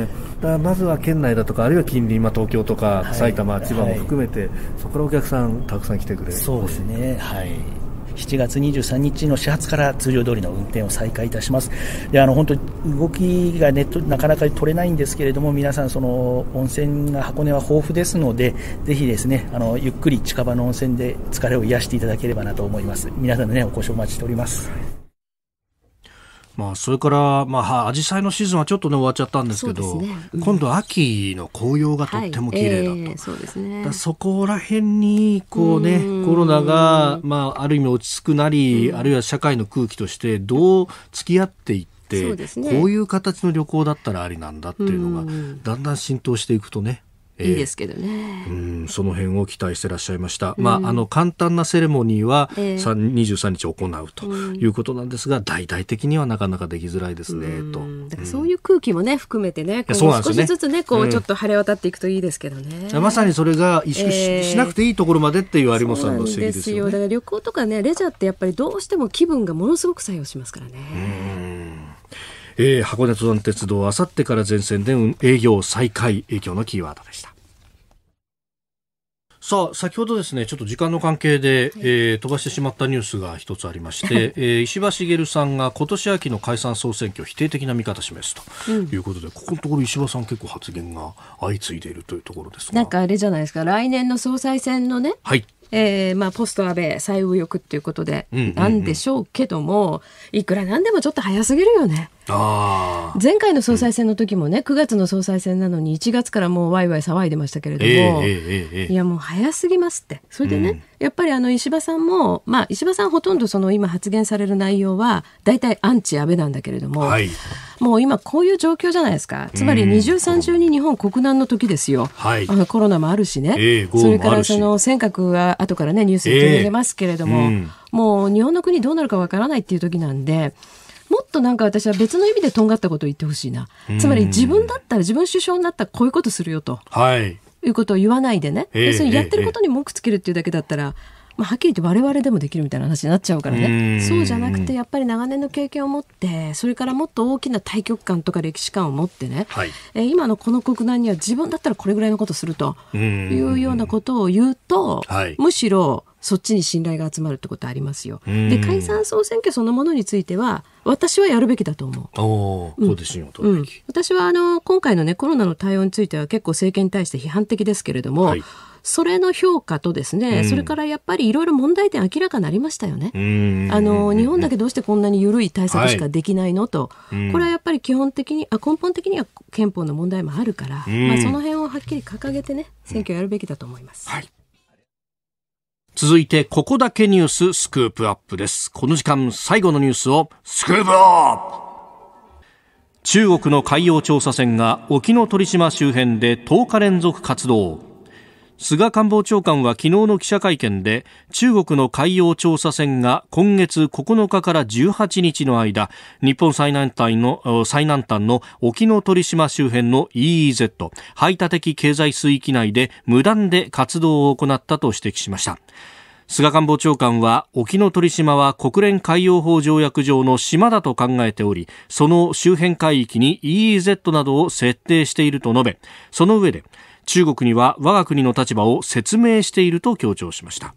はい、だまずは県内だとか、あるいは近隣、まあ、東京とか、はい、埼玉、千葉も含めて、そこからお客さん、たくさん来てくれそうですね。はい7月23日の始発から通常通りの運転を再開いたします。で、あの、本当動きがネット、なかなか取れないんですけれども、皆さん、その、温泉が箱根は豊富ですので、ぜひですね、あの、ゆっくり近場の温泉で疲れを癒していただければなと思います。皆さんのね、お越しをお待ちしております。まあ、それから、まあ、ジサイのシーズンはちょっとね、終わっちゃったんですけど、ねうん、今度秋の紅葉がとっても綺麗だと。はいえー、そうですね。そこら辺に、こうね、うコロナが、まあ、ある意味落ち着くなり、あるいは社会の空気として、どう付き合っていって、そうですね、こういう形の旅行だったらありなんだっていうのが、だんだん浸透していくとね、いいですけどね、えー、うんその辺を期待してらっしゃいました、うん、まあ、あの簡単なセレモニーは、えー、23日行うということなんですが、うん、大々的にはなかなかできづらいですねと、うん、だからそういう空気もね含めてね少しずつねこうちょっと晴れ渡っていくといいですけどね、まさにそれが萎縮しえー、しなくていいところまでっていう有馬さんの指摘ですよね。よだから旅行とかねレジャーってやっぱりどうしても気分がものすごく作用しますからね。えー、箱根登山鉄道あさってから全線で営業再開影響のキーワードでしたさあ先ほどですねちょっと時間の関係で、えー、飛ばしてしまったニュースが一つありまして、えー、石破茂さんが今年秋の解散総選挙否定的な見方示すということで、うん、ここのところ石破さん結構発言が相次いでいるというところですなんかあれじゃないですか来年の総裁選のね、はい、えーまあ、ポスト安倍最右翼っていうことでなんでしょうけども、いくらなんでもちょっと早すぎるよね。前回の総裁選の時もね、9月の総裁選なのに1月からもうワイワイ騒いでましたけれども、えーえー、いやもう早すぎますってそれでね、うん、やっぱりあの石破さんも、まあ、石破さんほとんどその今発言される内容は大体アンチ安倍なんだけれども。はいもう今こういう状況じゃないですかつまり二重三重に日本国難の時ですよ、はい、あのコロナもあるしね、えー、それからその尖閣は後からねニュースに取りますけれども、えー、もう日本の国どうなるかわからないっていう時なんで。もっとなんか私は別の意味でとんがったことを言ってほしいな。つまり自分だったら、自分首相になったらこういうことするよと。はい。いうことを言わないでね、えー、要するにやってることに文句つけるっていうだけだったら、まあ、はっきり言って我々でもできるみたいな話になっちゃうからねそうじゃなくてやっぱり長年の経験を持ってそれからもっと大きな大局観とか歴史観を持ってね、はい、えー、今のこの国難には自分だったらこれぐらいのことするというようなことを言うと、はい、むしろそっちに信頼が集まるってことありますよ。で解散総選挙そのものについては私はやるべきだと思う。うん、うん、私はあの今回の、ね、コロナの対応については結構政権に対して批判的ですけれども、はいそれの評価とですね、うん、それからやっぱりいろいろ問題点明らかになりましたよね。あの日本だけどうしてこんなに緩い対策しかできないのと、はい、これはやっぱり基本的にあ根本的には憲法の問題もあるから、まあ、その辺をはっきり掲げてね選挙やるべきだと思います。はい続いて、ここだけニューススクープアップです。この時間、最後のニュースを、スクープアップ中国の海洋調査船が沖ノ鳥島周辺で10日連続活動。菅官房長官は昨日の記者会見で中国の海洋調査船が今月9日から18日の間日本最南端の最南端の沖ノ鳥島周辺の EEZ 排他的経済水域内で無断で活動を行ったと指摘しました菅官房長官は沖ノ鳥島は国連海洋法条約上の島だと考えておりその周辺海域に EEZ などを設定していると述べその上で中国には我が国の立場を説明していると強調しました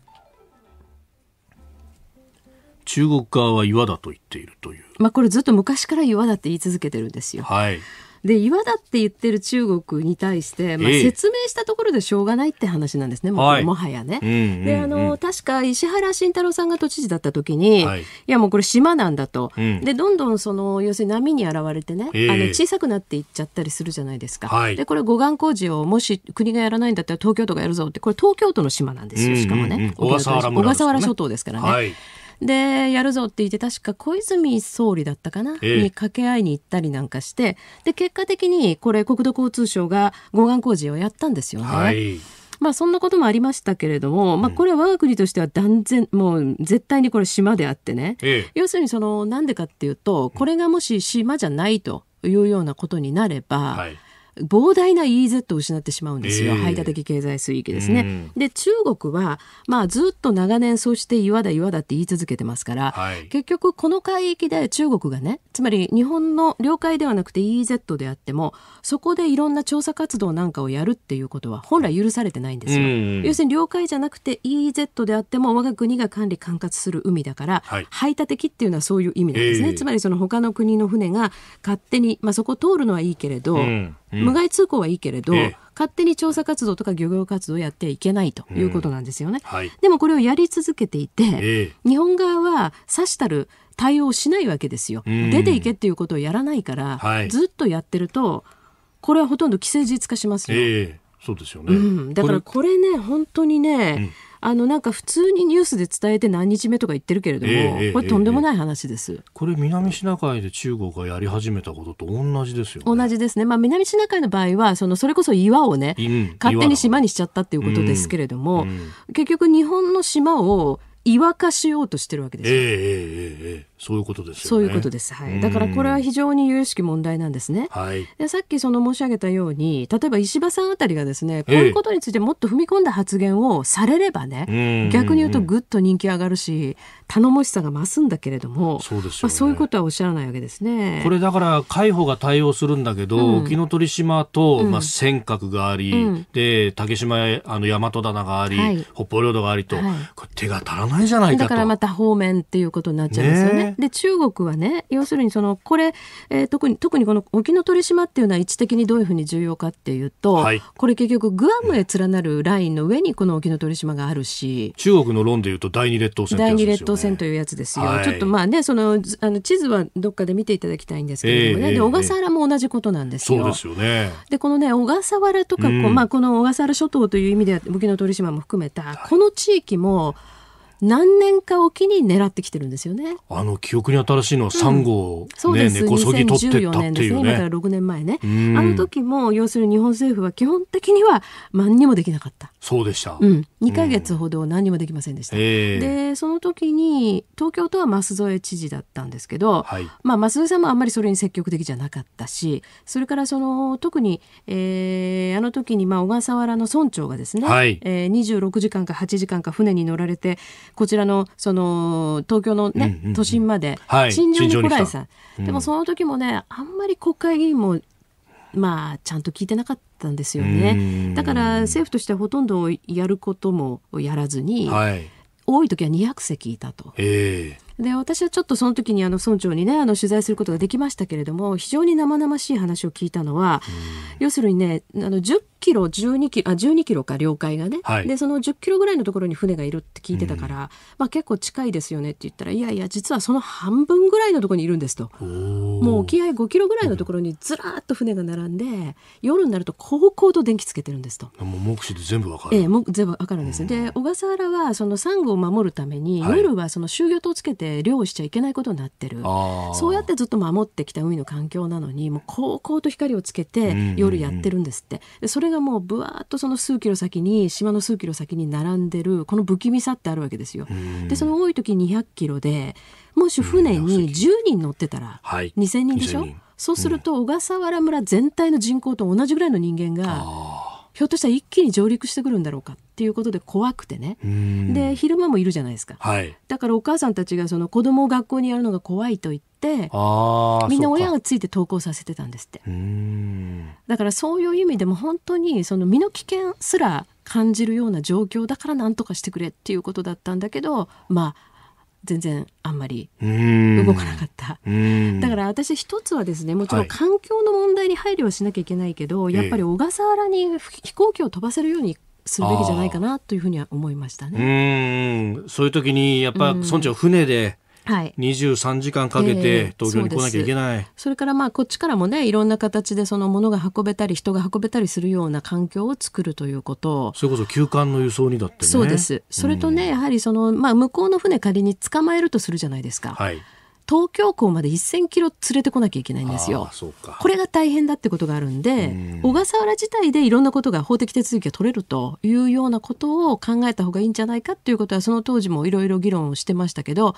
中国側は岩だと言っているという、まあ、これずっと昔から岩だって言い続けてるんですよ。はいで岩だって言ってる中国に対して、まあ、説明したところでしょうがないって話なんですね、ももはやね。であの、確か石原慎太郎さんが都知事だった時に、はい、いやもうこれ島なんだと、うん、でどんどんその要するに波に現れてね、えー、あの小さくなっていっちゃったりするじゃないですか、はい、でこれ護岸工事をもし国がやらないんだったら東京都がやるぞってこれ東京都の島なんですよしかもね、うんうんうん、小笠原諸島ですからね。はいでやるぞって言って確か小泉総理だったかな、えー、に掛け合いに行ったりなんかしてで結果的にこれ国土交通省が護岸工事をやったんですよね。はいまあ、そんなこともありましたけれども、まあ、これは我が国としては断然、もう絶対にこれ島であってね、ええ、要するにそのなんでかっていうとこれがもし島じゃないというようなことになれば、はい、膨大な EZ を失ってしまうんですよ、えー、排他的経済水域ですね。うん、で中国は、まあ、ずっと長年そうして岩だ岩だって言い続けてますから、はい、結局この海域で中国がねつまり日本の領海ではなくて EZ であってもそこでいろんな調査活動なんかをやるっていうことは本来許されてないんですよ。うん、要するに領海じゃなくて EZ であっても我が国が管理管轄する海だから、はい、排他的っていうのはそういう意味なんですね。えー、つまりその他の国の船が勝手に、まあ、そこ通るのはいいけれど、うん無害通行はいいけれど、勝手に調査活動とか漁業活動をやってはいけないということなんですよね。うんはい、でもこれをやり続けていて、え、日本側はさしたる対応をしないわけですよ。うん、出ていけっていうことをやらないから、はい、ずっとやってると、これはほとんど既成事実化しますよ。そうですよね、うん、だからこれね、本当にね、あのなんか普通にニュースで伝えて何日目とか言ってるけれども、えこれとんでもない話です、えこれ南シナ海で中国がやり始めたことと同じですよ、ね、同じですね、まあ、南シナ海の場合はそのそれこそ岩をね、うん、勝手に島にしちゃったっていうことですけれども、うんうん、結局日本の島を岩化しようとしてるわけですよ。えええええそういうことです、ね、そういうことです。はい。だからこれは非常に有識問題なんですね。はい。でさっきその申し上げたように、例えば石破さんあたりがですね、こういうことについてもっと踏み込んだ発言をされればね、逆に言うとぐっと人気上がるし、頼もしさが増すんだけれども、そうです、ね、まあ、そういうことはおっしゃらないわけですね。これだから海保が対応するんだけど、うん、沖ノ鳥島と、まあ尖閣があり、うん、で竹島あの大和棚があり、はい、北方領土がありと、はい、これ手が足らないじゃないかと。だからまた方面っていうことになっちゃいますよね。ねで中国はね要するにそのこれ、えー、特に特にこの沖ノ鳥島っていうのは位置的にどういうふうに重要かっていうと、はい、これ結局グアムへ連なるラインの上にこの沖ノ鳥島があるし中国の論でいうと第二列島線、ね、第二列島線というやつですよ、はい、ちょっとまあねそのあの地図はどっかで見ていただきたいんですけれどもね、えー、で小笠原も同じことなんですよ。えー、そうですよねでこのね小笠原とかこ、うん、まあ、この小笠原諸島という意味では沖ノ鳥島も含めたこの地域も、はい何年かおきに狙ってきてるんですよね。あの記憶に新しいのはサンをね、うん、根こそぎ取ってたっていうね。ね今から6年前ね。あの時も要するに日本政府は基本的には何にもできなかった。そうでした、うん、2か月ほど何もできませんでした、うん、でその時に東京都は舛添知事だったんですけど、はい、まあ、舛添さんもあんまりそれに積極的じゃなかったしそれからその特に、えー、あの時にまあ小笠原の村長がですね、はい、えー、26時間か8時間か船に乗られてこちらのその東京のね、ね、うんうん、都心まで、はい、陳情に来られたでもその時もねあんまり国会議員もまあ、ちゃんと聞いてなかったんですよね。だから政府としてはほとんどやることもやらずに、はい、多い時は200席いたと。えーで私はちょっとその時にあの村長にねあの取材することができましたけれども非常に生々しい話を聞いたのは、うん、要するにねあの10キロ12キロあ12キロか領海がね、はい、でその10キロぐらいのところに船がいるって聞いてたから、うん、まあ、結構近いですよねって言ったらいやいや実はその半分ぐらいのところにいるんですともう沖合5キロぐらいのところにずらっと船が並んで、うん、夜になると高校と電気つけてるんですと。もう目視で全部わかる、ええ、も全部わかるんです、で小笠原はそのサンゴを守るために、夜はその集魚灯つけてで漁をしちゃいけないことになってるそうやってずっと守ってきた海の環境なのにもうこうと光をつけて夜やってるんですって、でそれがもうぶわっとその数キロ先に島の数キロ先に並んでるこの不気味さってあるわけですよ。でその多い時200キロでもし船に10人乗ってたら2,000人でしょ、そうすると小笠原村全体の人口と同じぐらいの人間が。ひょっとしたら一気に上陸してくるんだろうかっていうことで怖くてねで昼間もいるじゃないですか、はい、だからお母さんたちがその子供を学校にやるのが怖いと言ってみんな親がついて登校させてたんですってだからそういう意味でも本当にその身の危険すら感じるような状況だから何とかしてくれっていうことだったんだけどまあ全然あんまり動かなかっただから私一つはですねもちろん環境の問題に配慮はしなきゃいけないけど、はい、やっぱり小笠原に飛行機を飛ばせるようにするべきじゃないかなというふうには思いましたね。うんそういう時にやっぱ村長船で、はい、23時間かけて東京に来なきゃいけない、えー、そそれからまあこっちからもねいろんな形でその物が運べたり人が運べたりするような環境を作るということそれこそ休館の輸送にだって、ね、そうですそれとね、うん、やはりその、まあ、向こうの船仮に捕まえるとするじゃないですか。はい東京港まで1000キロ連れてこなきゃいけないんですよ。これが大変だってことがあるんで、ん小笠原自体でいろんなことが法的手続きが取れるというようなことを考えた方がいいんじゃないかっていうことは、その当時もいろいろ議論をしてましたけど、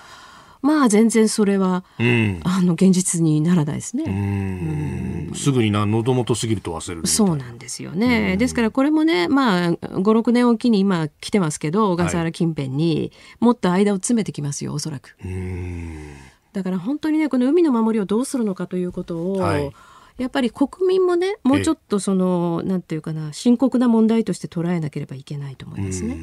まあ全然それは、うん、あの現実にならないですね。すぐにな喉元すぎると忘れるそうなんですよね。ですからこれもね、まあ五六年おきに今来てますけど、小笠原近辺にもっと間を詰めてきますよ、おそらく。だから本当にねこの海の守りをどうするのかということを、はい、やっぱり国民もねもうちょっとそのなんていうかな深刻な問題として捉えなければいけないと思いますね。う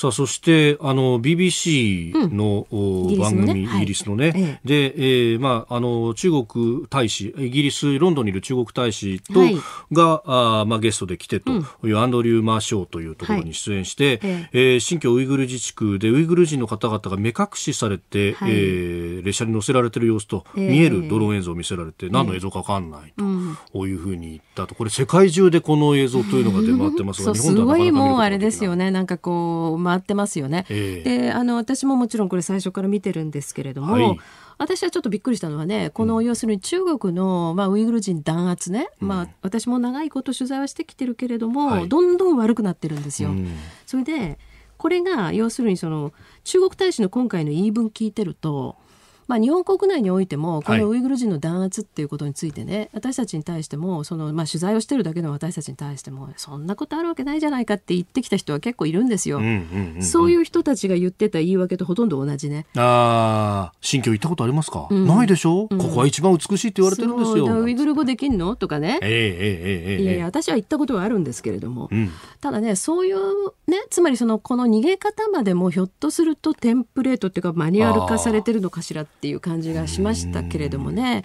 さあそしてあの BBC の、うん、番組、イギリスのね、で、えまああの中国大使イギリスロンドンにいる中国大使と、はい、があまあゲストで来てという、アンドリュー・マーショーというところに出演して、はい、えー、新疆ウイグル自治区でウイグル人の方々が目隠しされて、はい、えー、列車に乗せられてる様子と、えー、見えるドローン映像を見せられて、えー、何の映像か分かんないと、こういうふうに言ったとこれ世界中でこの映像というのが出回ってますが日本ではなかなか見ることができない。もうあれですよねなんかこう、回ってますよね。えー、であの私ももちろんこれ最初から見てるんですけれども、はい、私はちょっとびっくりしたのはねこの要するに中国の、まあ、ウイグル人弾圧ね、まあ、私も長いこと取材はしてきてるけれども、どんどん悪くなってるんですよ。うん、それでこれが要するにその中国大使の今回の言い分聞いてるとまあ、日本国内においてもこのウイグル人の弾圧っていうことについてね、はい、私たちに対してもその、まあ、取材をしてるだけの私たちに対してもそんなことあるわけないじゃないかって言ってきた人は結構いるんですよ。うんうんうん、そういう人たちが言ってた言い訳とほとんど同じね。ああ新疆行ったことありますか、うん、ないでしょ、うん、ここは一番美しいって言われてるんですよ。ウイグル語できんのとかね。えー、えー、えー、えー、私は行ったことはあるんですけれども、うん、ただねそういうねつまりそのこの逃げ方までもひょっとするとテンプレートっていうかマニュアル化されてるのかしらってっていう感じがしましたけれどもね。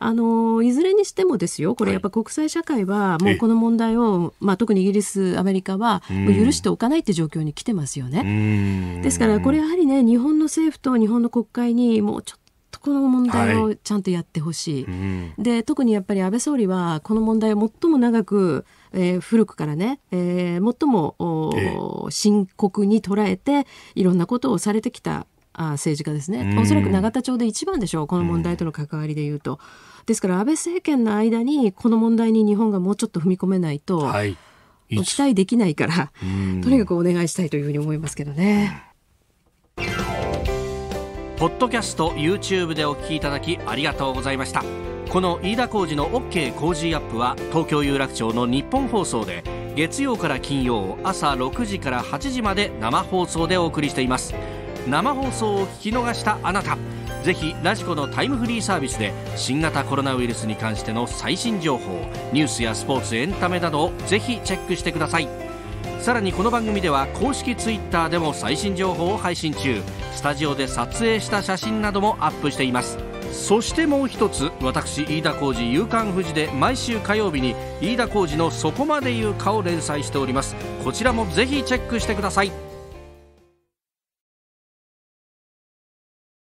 あのいずれにしてもですよこれやっぱ国際社会はもうこの問題を、まあ、特にイギリスアメリカは許しておかないって状況に来てますよね。ですからこれやはりね日本の政府と日本の国会にもうちょっとこの問題をちゃんとやってほしい、はい、で特にやっぱり安倍総理はこの問題を最も長くえー、古くからね、えー、最も、深刻に捉えていろんなことをされてきたあ政治家ですね、おそらく永田町で一番でしょう、この問題との関わりでいうと。ですから、安倍政権の間に、この問題に日本がもうちょっと踏み込めないと、はい、期待できないから、とにかくお願いしたいというふうに思いますけどね。ポッドキャスト YouTube でお聞きいただきありがとうございましたこの飯田浩二の OK 工事アップは東京有楽町の日本放送で月曜から金曜朝6時から8時まで生放送でお送りしています生放送を聞き逃したあなたぜひラジコのタイムフリーサービスで新型コロナウイルスに関しての最新情報ニュースやスポーツエンタメなどをぜひチェックしてくださいさらにこの番組では公式 Twitter でも最新情報を配信中スタジオで撮影した写真などもアップしていますそしてもう一つ私飯田浩司「夕刊フジ」で毎週火曜日に飯田浩司の「そこまで言うか」を連載しておりますこちらもぜひチェックしてください